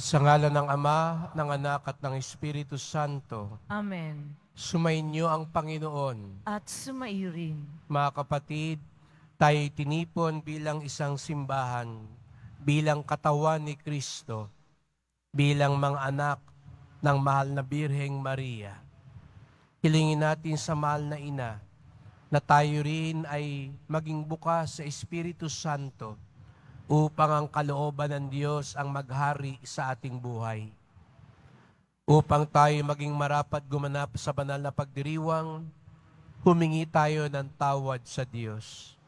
Sa ngalan ng Ama, ng Anak at ng Espiritu Santo. Amen. Sumainyo ang Panginoon. At sumairin. Mga kapatid, tayo tinipon bilang isang simbahan, bilang katawan ni Kristo, bilang mga anak ng mahal na Birheng Maria. Hilingin natin sa mahal na ina na tayo rin ay maging bukas sa Espiritu Santo upang ang kalooban ng Diyos ang maghari sa ating buhay. Upang tayo maging marapat gumanap sa banal na pagdiriwang, humingi tayo ng tawad sa Diyos.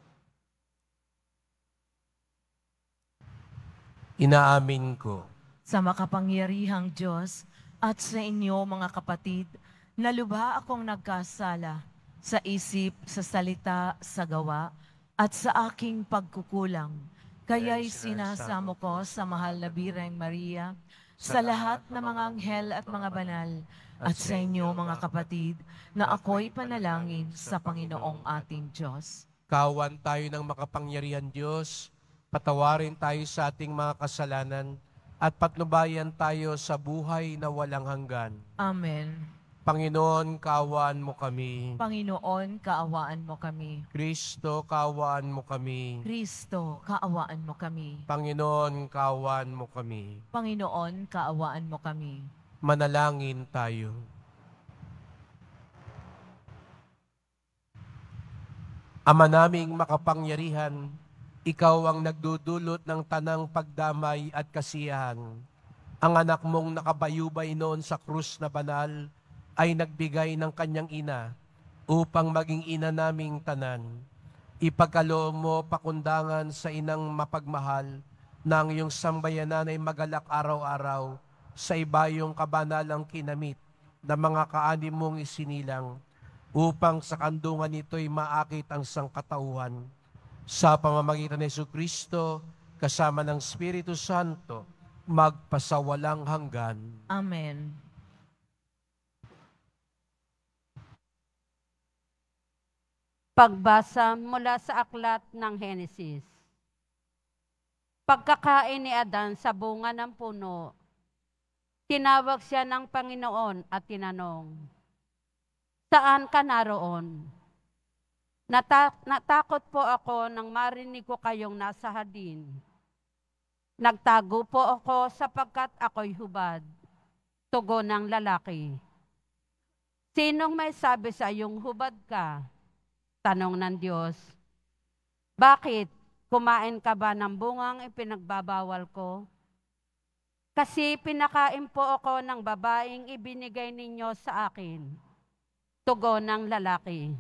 Inaamin ko. Sa makapangyarihang Diyos at sa inyo mga kapatid, nalubha akong nagkasala sa isip, sa salita, sa gawa, at sa aking pagkukulang Kaya'y sinasamo ko sa mahal na Bireng Maria, sa lahat ng mga anghel at mga banal, at sa inyo mga kapatid, na ako'y panalangin sa Panginoong ating Diyos. Kawan tayo ng makapangyarihan Diyos, patawarin tayo sa ating mga kasalanan, at patnubayan tayo sa buhay na walang hanggan. Amen. Panginoon, kaawaan mo kami. Panginoon, kaawaan mo kami. Kristo, kaawaan mo kami. Kristo, kaawaan mo kami. Panginoon, kaawaan mo kami. Panginoon, kaawaan mo kami. Manalangin tayo. Ama naming makapangyarihan, ikaw ang nagdudulot ng tanang pagdamay at kasiyahan. Ang anak mong nakabayubay noon sa krus na banal, ay nagbigay ng kanyang ina upang maging ina naming tanan. Ipagkaloob mo pakundangan sa inang mapagmahal na iyong sambayanan ay magalak araw-araw sa ibayong kabanalang kinamit na mga kaanim mong isinilang upang sa kandungan nito'y maakit ang sangkatauhan. Sa pamamagitan ni Yesu Kristo, kasama ng Espiritu Santo, magpasawalang hanggan. Amen. Pagbasa mula sa aklat ng Henesis. Pagkakain ni Adan sa bunga ng puno, tinawag siya ng Panginoon at tinanong, Saan ka naroon? Nata- natakot po ako nang marinig ko kayong nasa hadin. Nagtago po ako sapagkat ako'y hubad. Tugo ng lalaki. Sinong may sabi sa iyong hubad ka? Tanong ng Diyos, Bakit? Kumain ka ba ng bungang ipinagbabawal ko? Kasi pinakain po ako ng babaeng ibinigay ninyo sa akin. Tugon ng lalaki.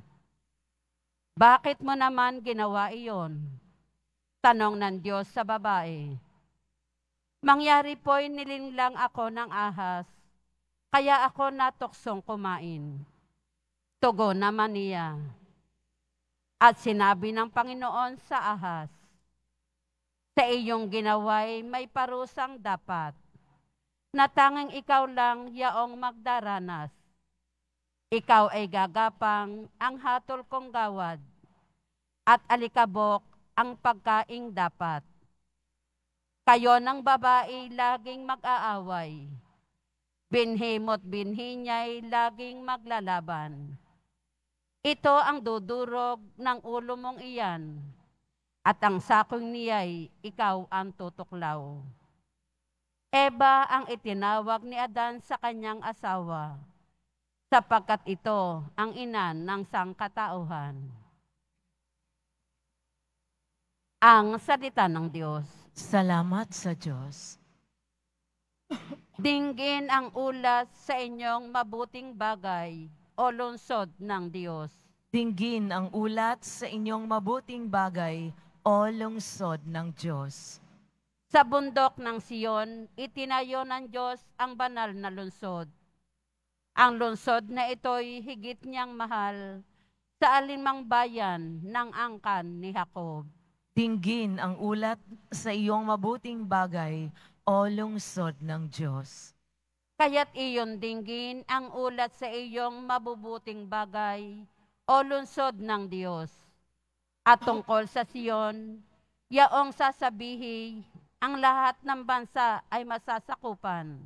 Bakit mo naman ginawa iyon? Tanong ng Diyos sa babae. Mangyari po'y nilinlang ako ng ahas, kaya ako natuksong kumain. Tugon naman niya. At sinabi ng Panginoon sa Ahas, sa iyong ginaway may parusang dapat, na tanging ikaw lang yaong magdaranas. Ikaw ay gagapang ang hatol kong gawad, at alikabok ang pagkaing dapat. Kayo ng babae laging mag-aaway, binhimot binhi niya'y laging maglalaban ito ang dudurog ng ulo mong iyan, at ang sakong niyay, ikaw ang tutuklaw. Eva ang itinawag ni Adan sa kanyang asawa, sapagkat ito ang inan ng sangkatauhan. Ang salita ng Diyos. Salamat sa Diyos. Dinggin ang ulas sa inyong mabuting bagay o lungsod ng Diyos. Dinggin ang ulat sa inyong mabuting bagay, o lungsod ng Diyos. Sa bundok ng Siyon, itinayo ng Diyos ang banal na lungsod. Ang lungsod na ito'y higit niyang mahal sa alinmang bayan ng angkan ni Jacob. Dinggin ang ulat sa iyong mabuting bagay, o lungsod ng Diyos. Kaya't iyon dinggin ang ulat sa iyong mabubuting bagay, o lungsod ng Diyos. At tungkol sa Sion, yaong sasabihi, ang lahat ng bansa ay masasakupan.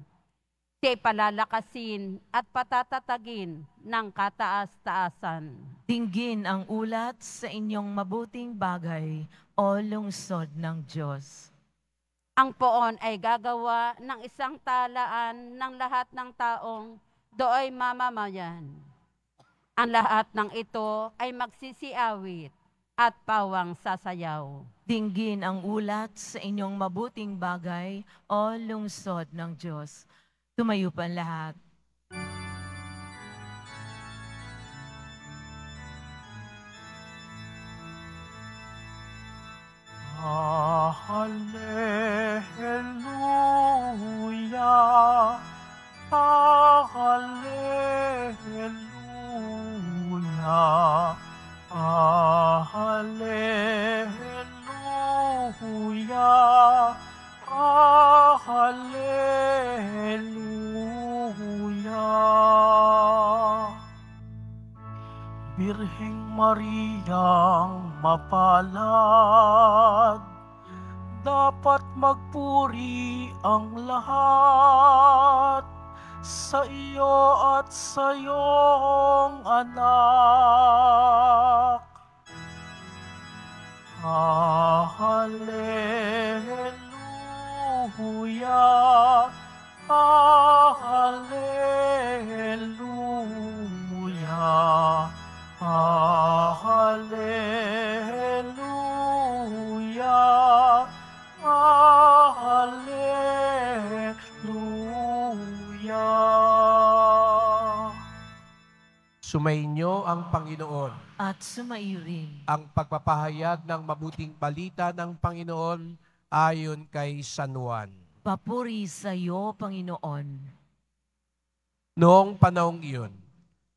Siya'y palalakasin at patatatagin ng kataas-taasan. Tingin ang ulat sa inyong mabuting bagay o lungsod ng Diyos. Ang poon ay gagawa ng isang talaan ng lahat ng taong dooy mamamayan ang lahat ng ito ay magsisiawit at pawang sasayaw. Dinggin ang ulat sa inyong mabuting bagay o lungsod ng Diyos. Tumayo pa lahat. Sumainyo ang Panginoon. At sumaiyo rin. Ang pagpapahayag ng mabuting balita ng Panginoon ayon kay San Juan. Papuri sa iyo, Panginoon. Noong panahong iyon,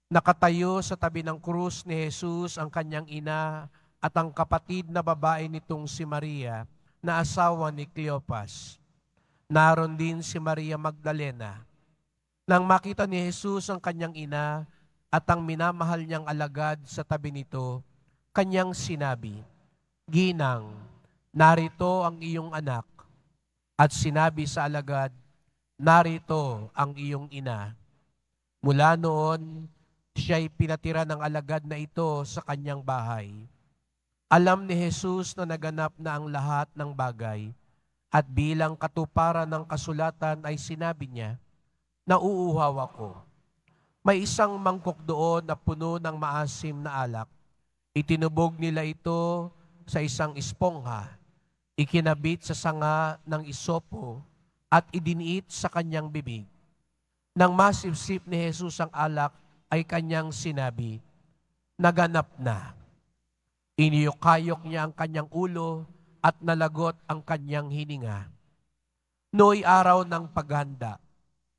nakatayo sa tabi ng krus ni Jesus ang kanyang ina at ang kapatid na babae nitong si Maria na asawa ni Cleopas. Naroon din si Maria Magdalena. Nang makita ni Jesus ang kanyang ina, at ang minamahal niyang alagad sa tabi nito, kanyang sinabi, Ginang, narito ang iyong anak. At sinabi sa alagad, narito ang iyong ina. Mula noon, siya'y pinatira ng alagad na ito sa kanyang bahay. Alam ni Jesus na naganap na ang lahat ng bagay at bilang katuparan ng kasulatan ay sinabi niya, Nauuhaw ako may isang mangkok doon na puno ng maasim na alak. Itinubog nila ito sa isang espongha, ikinabit sa sanga ng isopo at idiniit sa kanyang bibig. Nang masipsip ni Jesus ang alak, ay kanyang sinabi, Naganap na. Iniyukayok niya ang kanyang ulo at nalagot ang kanyang hininga. Noy araw ng paghanda,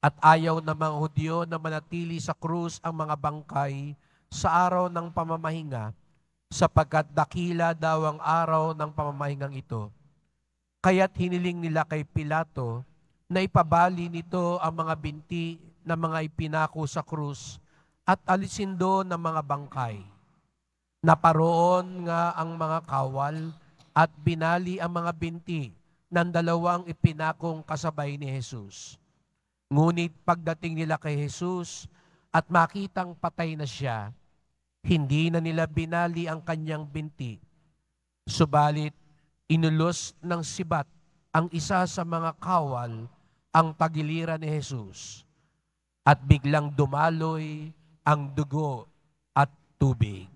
at ayaw ng mga Hudyo na manatili sa krus ang mga bangkay sa araw ng pamamahinga sapagkat dakila daw ang araw ng pamamahingang ito. Kaya't hiniling nila kay Pilato na ipabali nito ang mga binti na mga ipinako sa krus at alisin doon ang mga bangkay. Naparoon nga ang mga kawal at binali ang mga binti ng dalawang ipinakong kasabay ni Jesus Ngunit pagdating nila kay Jesus at makitang patay na siya, hindi na nila binali ang kanyang binti. Subalit, inulos ng sibat ang isa sa mga kawal ang tagiliran ni Jesus. At biglang dumaloy ang dugo at tubig.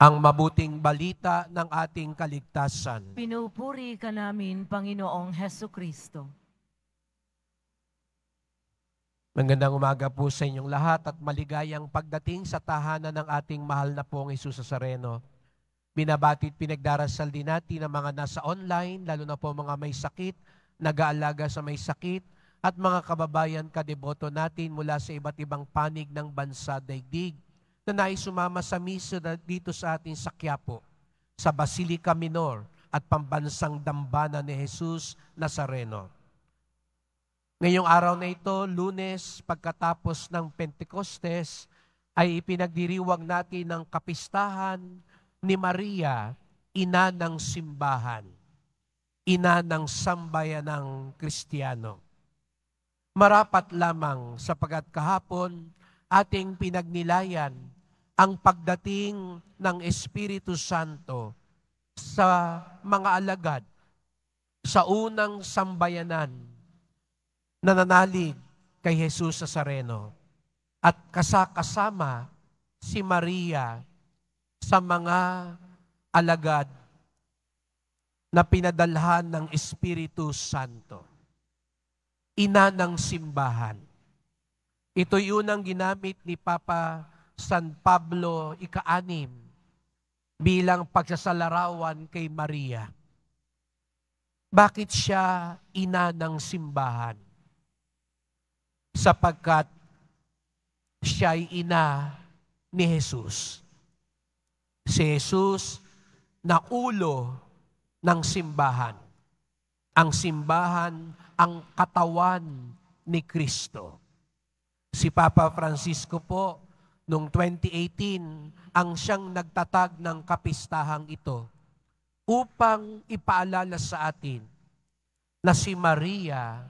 ang mabuting balita ng ating kaligtasan. Pinupuri ka namin, Panginoong Heso Kristo. Magandang umaga po sa inyong lahat at maligayang pagdating sa tahanan ng ating mahal na pong Isus Sareno. Binabati at pinagdarasal din natin ang mga nasa online, lalo na po mga may sakit, nag-aalaga sa may sakit, at mga kababayan kadeboto natin mula sa iba't ibang panig ng bansa daigdig na nais sa miso dito sa ating sakyapo, sa Basilica Minor at pambansang dambana ni Jesus Nazareno. Ngayong araw na ito, lunes, pagkatapos ng Pentecostes, ay ipinagdiriwang natin ang kapistahan ni Maria, ina ng simbahan, ina ng sambayan ng Kristiyano. Marapat lamang sapagat kahapon ating pinagnilayan ang pagdating ng Espiritu Santo sa mga alagad sa unang sambayanan na nanalig kay Jesus sa Sareno at kasakasama si Maria sa mga alagad na pinadalhan ng Espiritu Santo. Ina ng simbahan. Ito yun ang ginamit ni Papa San Pablo Ikaanim bilang pagsasalarawan kay Maria. Bakit siya ina ng simbahan? Sapagkat siya'y ina ni Jesus. Si Jesus na ulo ng simbahan. Ang simbahan ang katawan ni Kristo. Si Papa Francisco po noong 2018 ang siyang nagtatag ng kapistahang ito upang ipaalala sa atin na si Maria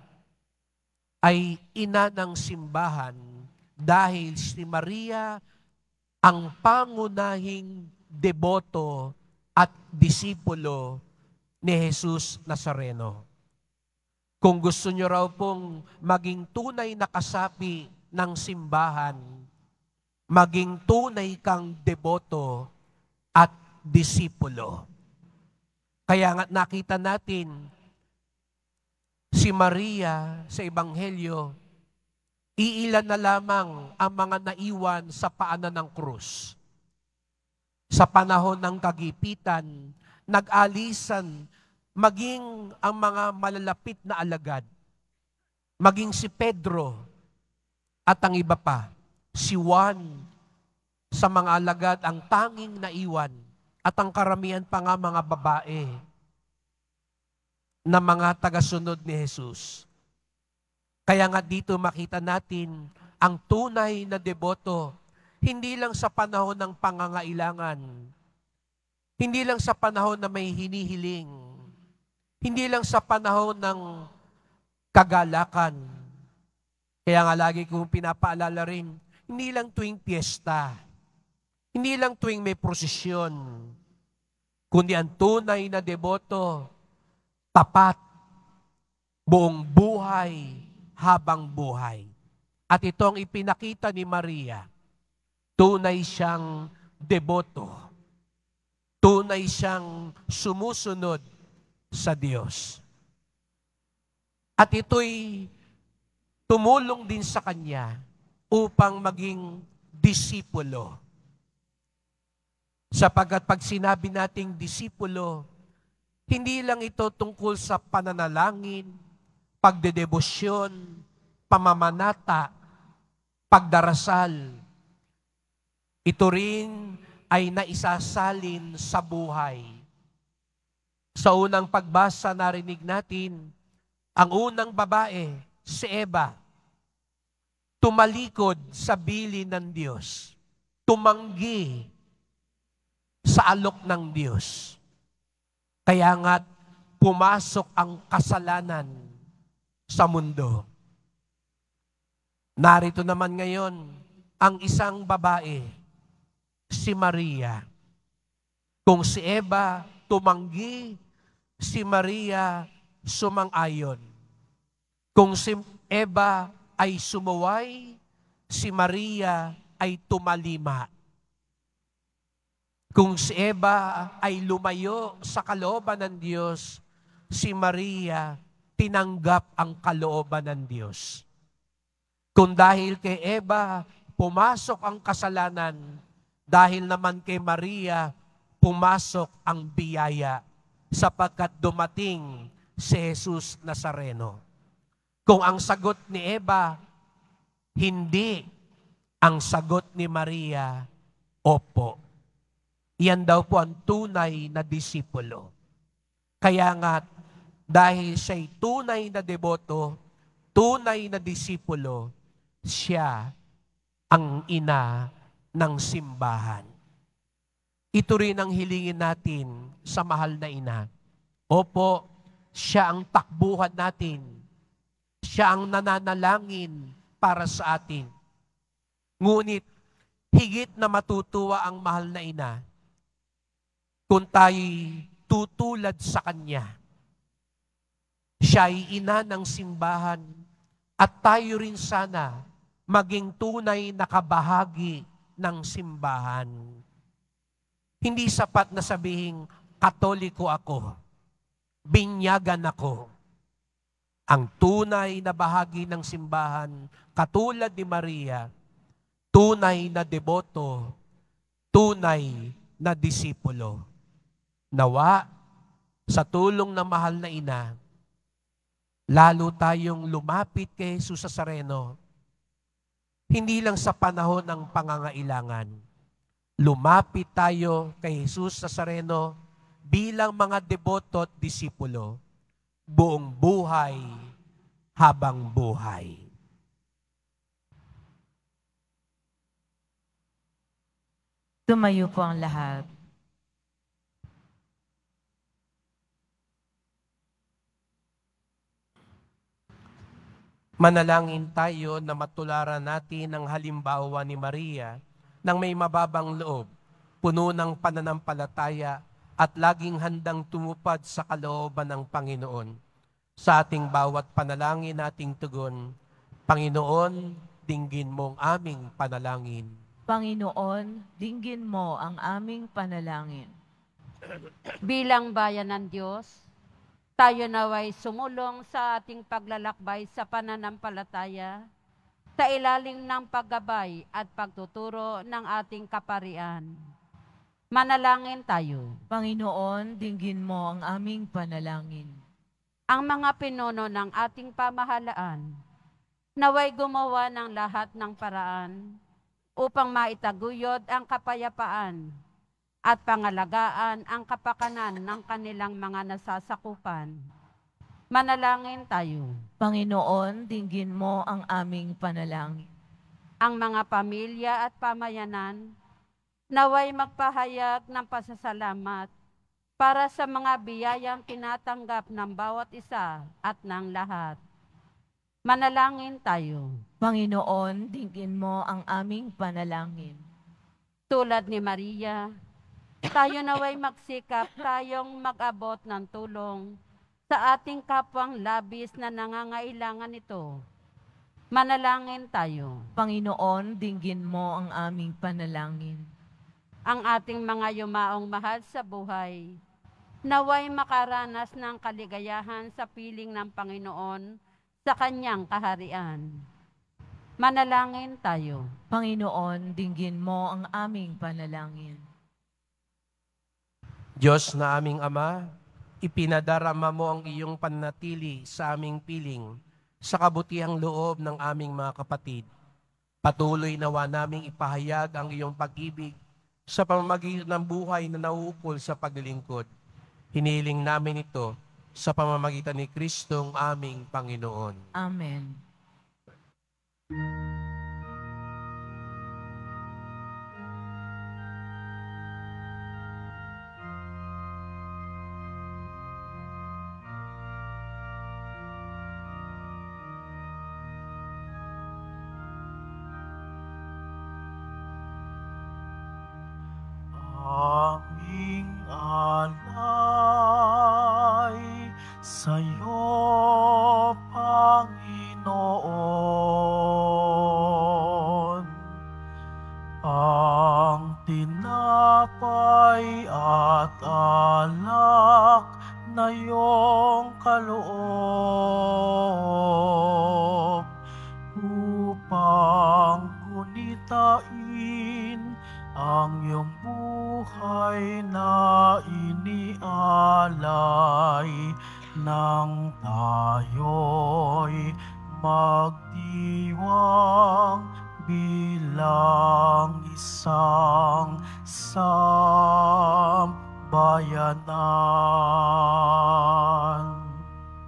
ay ina ng simbahan dahil si Maria ang pangunahing deboto at disipulo ni Jesus Nazareno. Kung gusto nyo raw pong maging tunay na kasapi ng simbahan, maging tunay kang deboto at disipulo. Kaya nga nakita natin si Maria sa Ebanghelyo, iilan na lamang ang mga naiwan sa paanan ng krus. Sa panahon ng kagipitan, nag-alisan, maging ang mga malalapit na alagad, maging si Pedro at ang iba pa si Juan sa mga alagad ang tanging naiwan at ang karamihan pa nga mga babae na mga tagasunod ni Jesus. Kaya nga dito makita natin ang tunay na deboto, hindi lang sa panahon ng pangangailangan, hindi lang sa panahon na may hinihiling, hindi lang sa panahon ng kagalakan. Kaya nga lagi kong pinapaalala rin, hindi lang tuwing piyesta. Hindi lang tuwing may prosesyon. Kundi ang tunay na deboto, tapat, buong buhay, habang buhay. At ito ang ipinakita ni Maria. Tunay siyang deboto. Tunay siyang sumusunod sa Diyos. At ito'y tumulong din sa Kanya upang maging disipulo. Sapagat pag sinabi nating disipulo, hindi lang ito tungkol sa pananalangin, pagdedebosyon, pamamanata, pagdarasal. Ito rin ay naisasalin sa buhay. Sa unang pagbasa, narinig natin ang unang babae, si Eva tumalikod sa bili ng Diyos, tumanggi sa alok ng Diyos. Kaya nga't pumasok ang kasalanan sa mundo. Narito naman ngayon ang isang babae, si Maria. Kung si Eva tumanggi, si Maria sumang-ayon. Kung si Eva ay sumuway, si Maria ay tumalima. Kung si Eva ay lumayo sa kalooban ng Diyos, si Maria tinanggap ang kalooban ng Diyos. Kung dahil kay Eva pumasok ang kasalanan, dahil naman kay Maria pumasok ang biyaya sapagkat dumating si Jesus Nazareno. Kung ang sagot ni Eva, hindi. Ang sagot ni Maria, opo. Iyan daw po ang tunay na disipulo. Kaya nga, dahil siya'y tunay na deboto, tunay na disipulo, siya ang ina ng simbahan. Ito rin ang hilingin natin sa mahal na ina. Opo, siya ang takbuhan natin siya ang nananalangin para sa atin. Ngunit, higit na matutuwa ang mahal na ina kung tayo'y tutulad sa Kanya. Siya ay ina ng simbahan at tayo rin sana maging tunay na kabahagi ng simbahan. Hindi sapat na sabihing, Katoliko ako, binyagan ako, ang tunay na bahagi ng simbahan, katulad ni Maria, tunay na deboto, tunay na disipulo. Nawa, sa tulong ng mahal na ina, lalo tayong lumapit kay Jesus sa Sareno, hindi lang sa panahon ng pangangailangan. Lumapit tayo kay Jesus sa Sareno bilang mga deboto at disipulo buong buhay habang buhay. Tumayo po ang lahat. Manalangin tayo na matularan natin ang halimbawa ni Maria nang may mababang loob, puno ng pananampalataya at laging handang tumupad sa kalooban ng Panginoon. Sa ating bawat panalangin nating tugon, Panginoon, dinggin mong aming panalangin. Panginoon, dinggin mo ang aming panalangin. Bilang bayan ng Diyos, tayo naway sumulong sa ating paglalakbay sa pananampalataya sa ilalim ng paggabay at pagtuturo ng ating kaparian Manalangin tayo. Panginoon, dinggin mo ang aming panalangin. Ang mga pinuno ng ating pamahalaan, naway gumawa ng lahat ng paraan upang maitaguyod ang kapayapaan at pangalagaan ang kapakanan ng kanilang mga nasasakupan. Manalangin tayo. Panginoon, dinggin mo ang aming panalangin. Ang mga pamilya at pamayanan, naway magpahayag ng pasasalamat para sa mga biyayang tinatanggap ng bawat isa at ng lahat. Manalangin tayo. Panginoon, dinggin mo ang aming panalangin. Tulad ni Maria, tayo naway magsikap tayong mag-abot ng tulong sa ating kapwang labis na nangangailangan ito. Manalangin tayo. Panginoon, dinggin mo ang aming panalangin ang ating mga yumaong mahal sa buhay. Naway makaranas ng kaligayahan sa piling ng Panginoon sa kanyang kaharian. Manalangin tayo. Panginoon, dinggin mo ang aming panalangin. Diyos na aming Ama, ipinadarama mo ang iyong panatili sa aming piling sa kabutihang loob ng aming mga kapatid. Patuloy nawa naming ipahayag ang iyong pag-ibig sa pamamagitan ng buhay na nauukol sa paglilingkod. Hiniling namin ito sa pamamagitan ni Kristong aming Panginoon. Amen. Panginoon, ang tinapay at alak na iyong kaloob. magdiwang bilang isang sambayanan.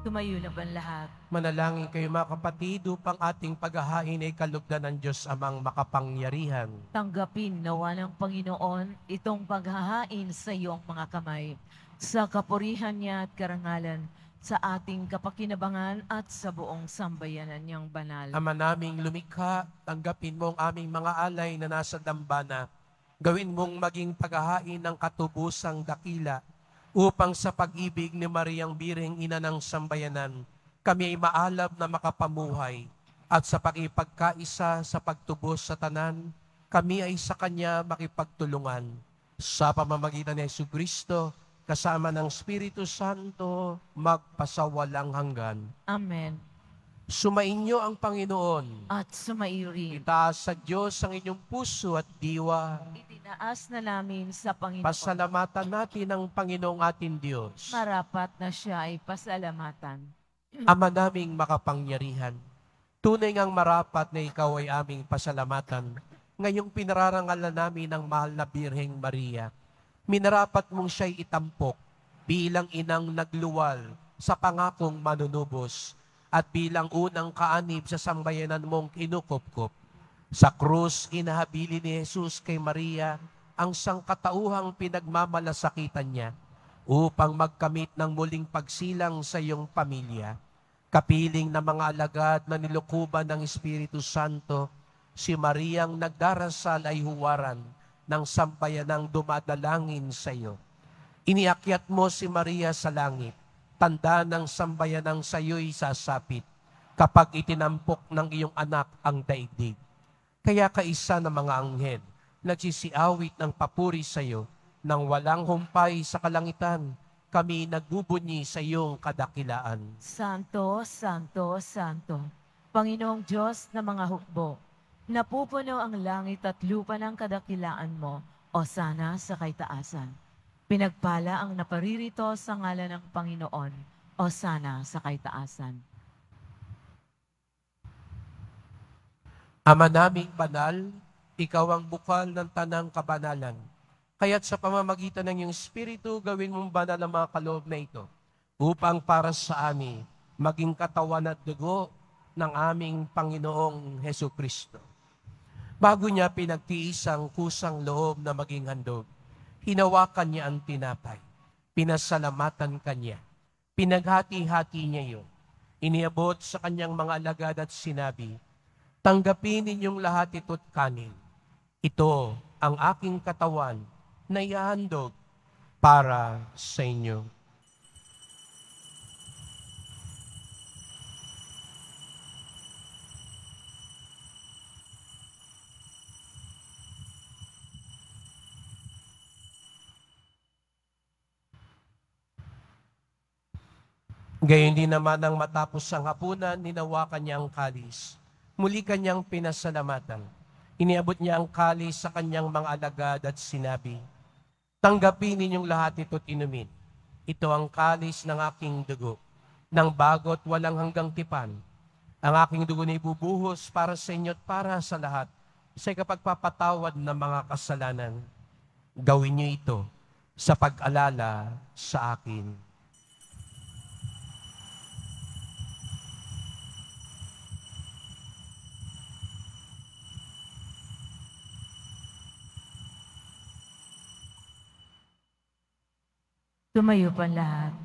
Tumayo na ba lahat? Manalangin kayo mga kapatid upang ating paghahain ay kalugdan ng Diyos amang makapangyarihan. Tanggapin nawa ng Panginoon itong paghahain sa iyong mga kamay sa kapurihan niya at karangalan sa ating kapakinabangan at sa buong sambayanan niyang banal. Ama naming lumikha, tanggapin mo ang aming mga alay na nasa dambana. Gawin mong maging paghahain ng katubusang dakila upang sa pag-ibig ni Mariang Biring Ina ng Sambayanan, kami ay maalab na makapamuhay at sa pakipagkaisa sa pagtubos sa tanan, kami ay sa Kanya makipagtulungan. Sa pamamagitan ni Yesu Kristo, kasama ng Espiritu Santo, magpasawalang hanggan. Amen. Sumainyo ang Panginoon. At sumaiyo Itaas sa Diyos ang inyong puso at diwa. Itinaas na namin sa Panginoon. Pasalamatan natin ang Panginoong ating Diyos. Marapat na siya ay pasalamatan. Ama naming makapangyarihan, tunay ngang marapat na ikaw ay aming pasalamatan ngayong pinararangalan namin ang mahal na Birheng Maria minarapat mong siya'y itampok bilang inang nagluwal sa pangakong manunubos at bilang unang kaanib sa sambayanan mong kinukupkop. Sa krus, inahabilin ni Jesus kay Maria ang sangkatauhang pinagmamalasakitan niya upang magkamit ng muling pagsilang sa iyong pamilya. Kapiling ng mga alagad na nilukuban ng Espiritu Santo, si Mariang nagdarasal ay huwaran ng sampayanang dumadalangin sa iyo. Iniakyat mo si Maria sa langit. Tanda ng sambayan sambayanang sa iyo'y sasapit kapag itinampok ng iyong anak ang daigdig. Kaya kaisa ng mga anghel, nagsisiawit ng papuri sa iyo nang walang humpay sa kalangitan, kami nagbubunyi sa iyong kadakilaan. Santo, Santo, Santo, Panginoong Diyos na mga hukbo, Napupuno ang langit at lupa ng kadakilaan mo, o sana sa kaitaasan. Pinagpala ang naparirito sa ngalan ng Panginoon, o sana sa kaitaasan. Ama naming banal, ikaw ang bukal ng tanang kabanalan. Kaya't sa pamamagitan ng iyong Espiritu, gawin mong banal ang mga kaloob na ito upang para sa amin maging katawan at dugo ng aming Panginoong Heso Kristo. Bago niya pinagtiis ang kusang loob na maging handog, hinawakan niya ang tinapay, pinasalamatan kanya, pinaghati-hati niya yun, iniabot sa kanyang mga alagad at sinabi, Tanggapin ninyong lahat ito't kanin. Ito ang aking katawan na ihahandog para sa inyo. Gayon din naman ang matapos ang hapunan, ninawakan niya ang kalis. Muli kanyang pinasalamatan. Iniabot niya ang kalis sa kanyang mga alagad at sinabi, Tanggapin ninyong lahat ito't inumin. Ito ang kalis ng aking dugo, ng bagot walang hanggang tipan. Ang aking dugo na ibubuhos para sa inyo at para sa lahat, sa ikapagpapatawad ng mga kasalanan. Gawin niyo ito sa pag-alala sa akin. Tumayo pa lahat.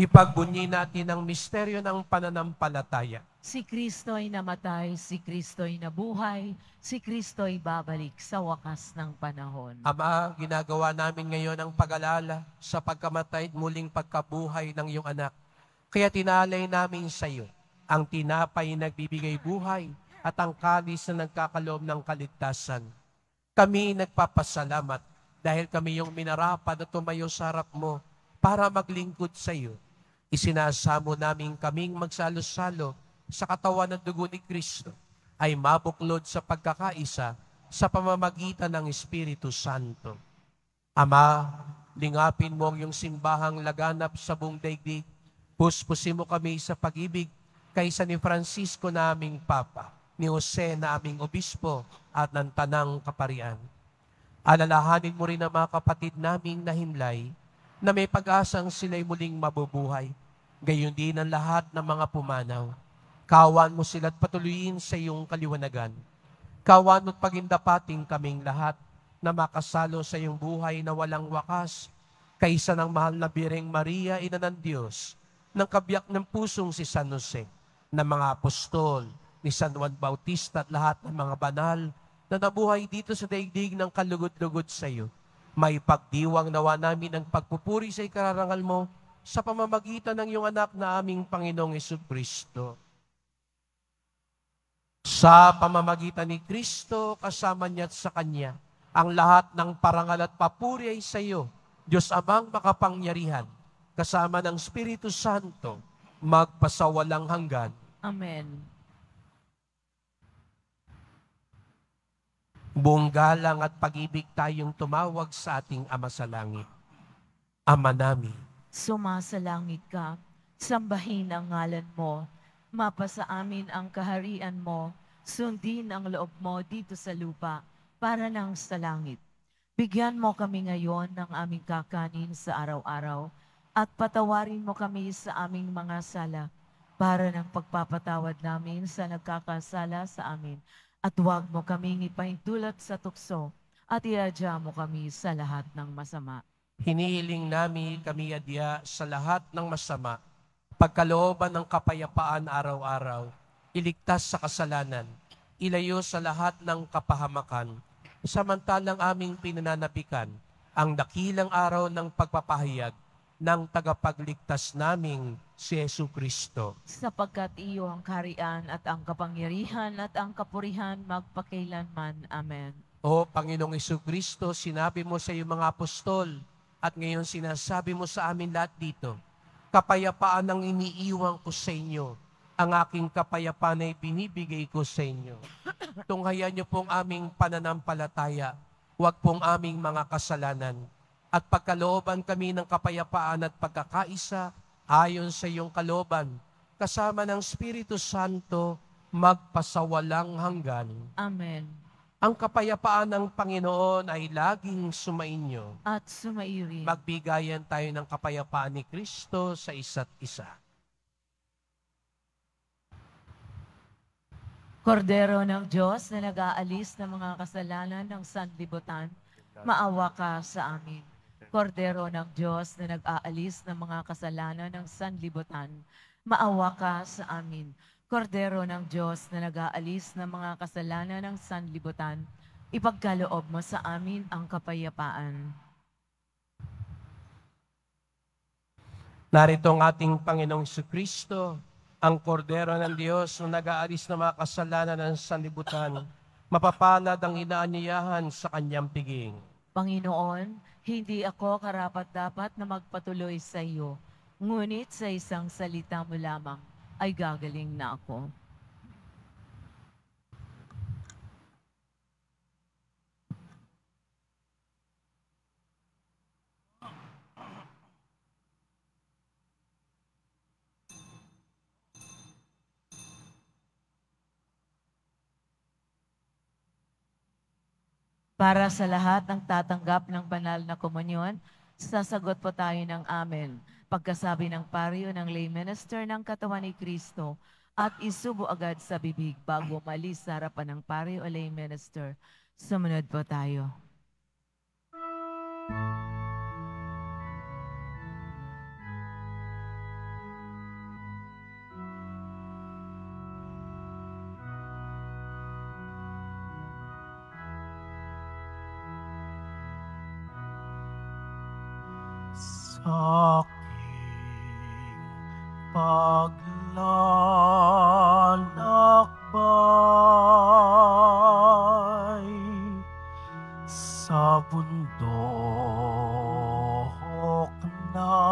Ipagbunyi natin ang misteryo ng pananampalataya. Si Kristo ay namatay, si Kristo ay nabuhay, si Kristo ay babalik sa wakas ng panahon. Ama, ginagawa namin ngayon ang pag-alala sa pagkamatay at muling pagkabuhay ng iyong anak. Kaya tinalay namin sa iyo ang tinapay na nagbibigay buhay at ang kalis na nagkakaloob ng kaligtasan. Kami nagpapasalamat dahil kami yung minarapad at tumayo sa harap mo para maglingkod sa iyo. Isinasamo namin kaming magsalo-salo sa katawan ng dugo ni Kristo ay mabuklod sa pagkakaisa sa pamamagitan ng Espiritu Santo. Ama, lingapin mo ang iyong simbahang laganap sa buong daigdig. Puspusin mo kami sa pag-ibig kaysa ni Francisco naming Papa, ni Jose naming Obispo at ng Tanang Kaparian Alalahanin mo rin ang mga kapatid naming nahimlay na may pag-asang sila'y muling mabubuhay. Gayon din ang lahat ng mga pumanaw. Kawan mo sila at patuloyin sa iyong kaliwanagan. Kawan mo't pagindapating kaming lahat na makasalo sa iyong buhay na walang wakas kaysa ng mahal na Bireng Maria, Ina ng Diyos, ng kabiyak ng pusong si San Jose, ng mga apostol, ni San Juan Bautista at lahat ng mga banal na nabuhay dito sa daigdig ng kalugod-lugod sa iyo. May pagdiwang nawa namin ng pagpupuri sa ikararangal mo sa pamamagitan ng iyong anak na aming Panginoong Yesu Kristo. Sa pamamagitan ni Kristo, kasama niya at sa Kanya, ang lahat ng parangal at papuri ay sa iyo, Diyos Amang makapangyarihan, kasama ng Espiritu Santo, magpasawalang hanggan. Amen. Buong galang at pag-ibig tayong tumawag sa ating Ama sa Langit. Ama namin. langit ka, sambahin ang ngalan mo, mapasa amin ang kaharian mo, sundin ang loob mo dito sa lupa para nang sa langit. Bigyan mo kami ngayon ng aming kakanin sa araw-araw at patawarin mo kami sa aming mga sala para ng pagpapatawad namin sa nagkakasala sa amin at huwag mo kaming ipahintulot sa tukso at iadya mo kami sa lahat ng masama. Hinihiling namin kami adya sa lahat ng masama, pagkalooban ng kapayapaan araw-araw, iligtas sa kasalanan, ilayo sa lahat ng kapahamakan, samantalang aming pinananapikan ang dakilang araw ng pagpapahayag ng tagapagligtas naming si Yesu Kristo. Sapagkat iyo ang karian at ang kapangyarihan at ang kapurihan magpakailanman. Amen. O Panginoong Yesu Kristo, sinabi mo sa iyong mga apostol at ngayon sinasabi mo sa amin lahat dito, kapayapaan ang iniiwan ko sa inyo, ang aking kapayapaan ay binibigay ko sa inyo. Tunghayan niyo pong aming pananampalataya, huwag pong aming mga kasalanan at pagkalooban kami ng kapayapaan at pagkakaisa ayon sa iyong kalooban, kasama ng Espiritu Santo, magpasawalang hanggan. Amen. Ang kapayapaan ng Panginoon ay laging sumainyo. At sumairi. Magbigayan tayo ng kapayapaan ni Kristo sa isa't isa. Kordero ng Diyos na nag-aalis ng mga kasalanan ng sanlibutan, maawa ka sa amin. Kordero ng Diyos na nag-aalis ng mga kasalanan ng sanlibutan, maawa ka sa amin. Kordero ng Diyos na nag-aalis ng mga kasalanan ng sanlibutan, ipagkaloob mo sa amin ang kapayapaan. Narito ang ating Panginoong Kristo, ang kordero ng Diyos na nag-aalis ng mga kasalanan ng sanlibutan, mapapalad ang inaanyayahan sa kanyang piging. Panginoon, hindi ako karapat-dapat na magpatuloy sa iyo, ngunit sa isang salita mo lamang ay gagaling na ako. Para sa lahat ng tatanggap ng banal na komunyon, sasagot po tayo ng Amen. Pagkasabi ng pariyo ng lay minister ng katawan ni Kristo at isubo agad sa bibig bago malis sa harapan ng pariyo o lay minister. Sumunod po tayo. Thank you. aking paglalakbay sa bundok na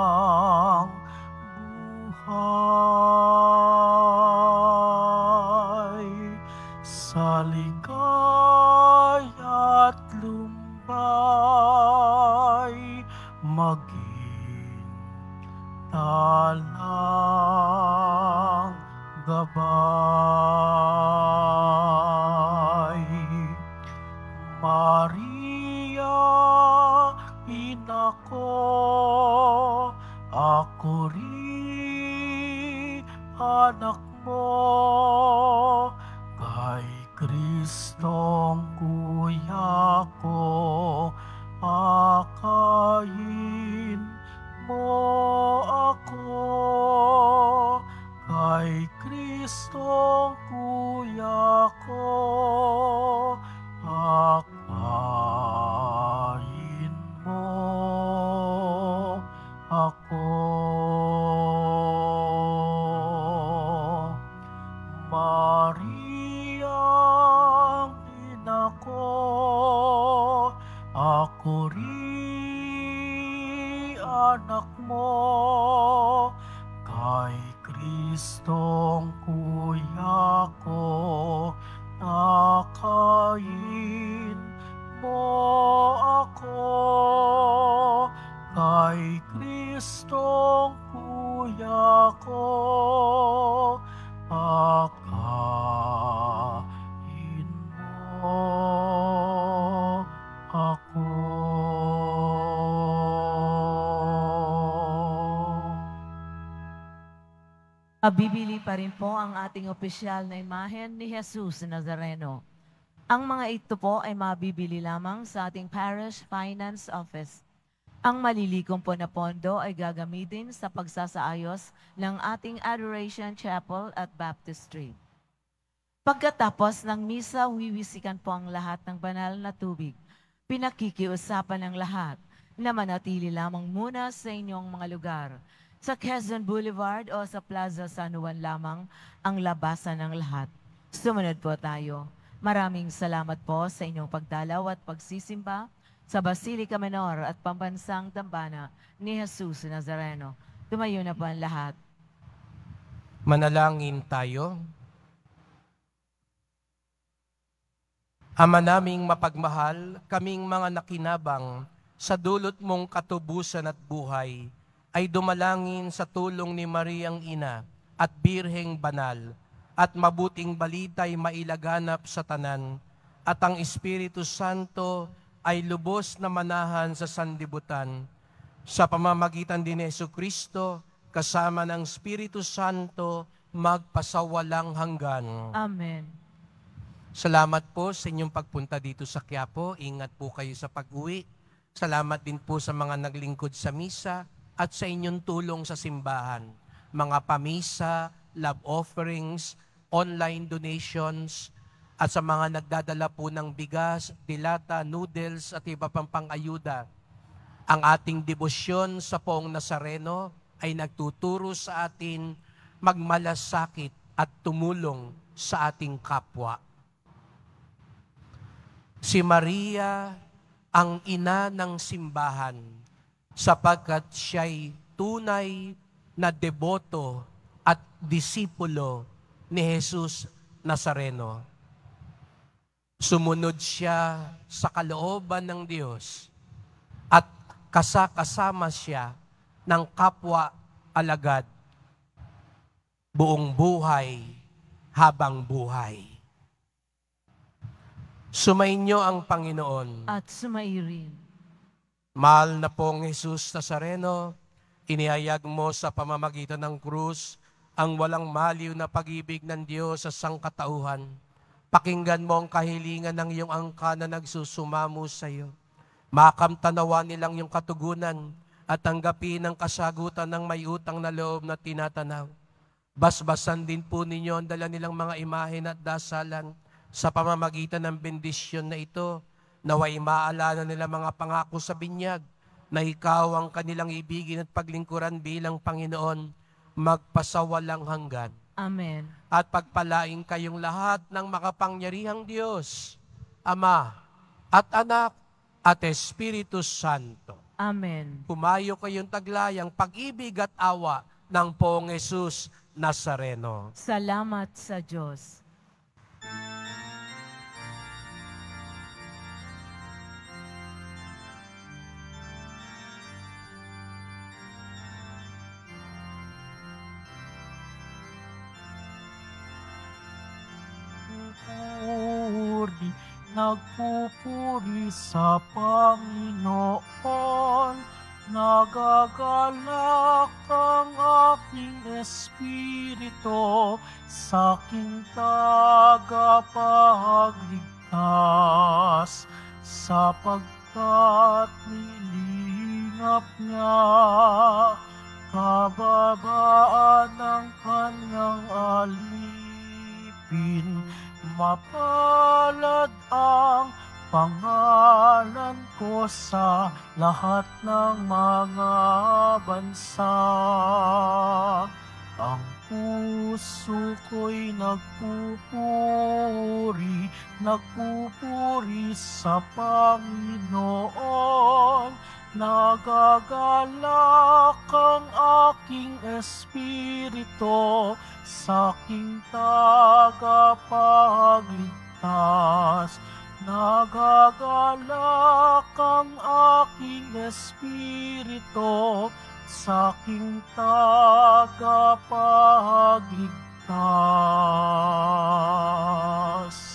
anak mo. Abibili ah, pa rin po ang ating opisyal na imahen ni Jesus Nazareno. Ang mga ito po ay mabibili lamang sa ating Parish Finance Office. Ang malilikom po na pondo ay gagamitin sa pagsasaayos ng ating Adoration Chapel at Baptistry. Pagkatapos ng misa, wiwisikan po ang lahat ng banal na tubig. Pinakikiusapan ng lahat na manatili lamang muna sa inyong mga lugar sa Quezon Boulevard o sa Plaza San Juan lamang ang labasan ng lahat. Sumunod po tayo. Maraming salamat po sa inyong pagdalaw at pagsisimba sa Basilica Menor at Pambansang Dambana ni Jesus Nazareno. Tumayo na po ang lahat. Manalangin tayo. Ama naming mapagmahal, kaming mga nakinabang sa dulot mong katubusan at buhay, ay dumalangin sa tulong ni Mariang Ina at Birheng Banal at mabuting balita'y mailaganap sa tanan at ang Espiritu Santo ay lubos na manahan sa sandibutan sa pamamagitan din ni Yesu Kristo kasama ng Espiritu Santo magpasawalang hanggan. Amen. Salamat po sa inyong pagpunta dito sa Quiapo. Ingat po kayo sa pag-uwi. Salamat din po sa mga naglingkod sa misa at sa inyong tulong sa simbahan, mga pamisa, love offerings, online donations, at sa mga nagdadala po ng bigas, dilata, noodles at iba pang pangayuda. Ang ating debosyon sa Poong Nazareno ay nagtuturo sa atin magmalasakit at tumulong sa ating kapwa. Si Maria, ang ina ng simbahan, sapagkat siya'y tunay na deboto at disipulo ni Jesus Nazareno. Sumunod siya sa kalooban ng Diyos at kasakasama siya ng kapwa alagad buong buhay habang buhay. Sumainyo ang Panginoon. At sumayin Mahal na pong Jesus Nazareno, inihayag mo sa pamamagitan ng krus ang walang maliw na pag-ibig ng Diyos sa sangkatauhan. Pakinggan mo ang kahilingan ng iyong angka na nagsusumamo sa iyo. Makamtanawa nilang yung katugunan at tanggapin ang kasagutan ng may utang na loob na tinatanaw. Basbasan din po ninyo ang dala nilang mga imahe at dasalan sa pamamagitan ng bendisyon na ito Naway maalala nila mga pangako sa binyag na ikaw ang kanilang ibigin at paglingkuran bilang Panginoon, magpasawalang hanggan. Amen. At pagpalain kayong lahat ng makapangyarihang Diyos, Ama at Anak at Espiritu Santo. Amen. Pumayo kayong taglayang pag-ibig at awa ng Poong Yesus Nazareno. Salamat sa Diyos. Nagpupuri sa Panginoon, nagagalak ang aking espiritu sa aking tagapagligtas sapagkat nilingap niya kababaan ng kanyang alipin Mapalad ang pangalan ko sa lahat ng mga bansa. Ang puso ko'y nagpupuri, nagpupuri sa Panginoon. Nagagalak ang aking espiritu, Saking aking tagapagligtas. Nagagalak ang aking espirito. Saking aking tagapagligtas.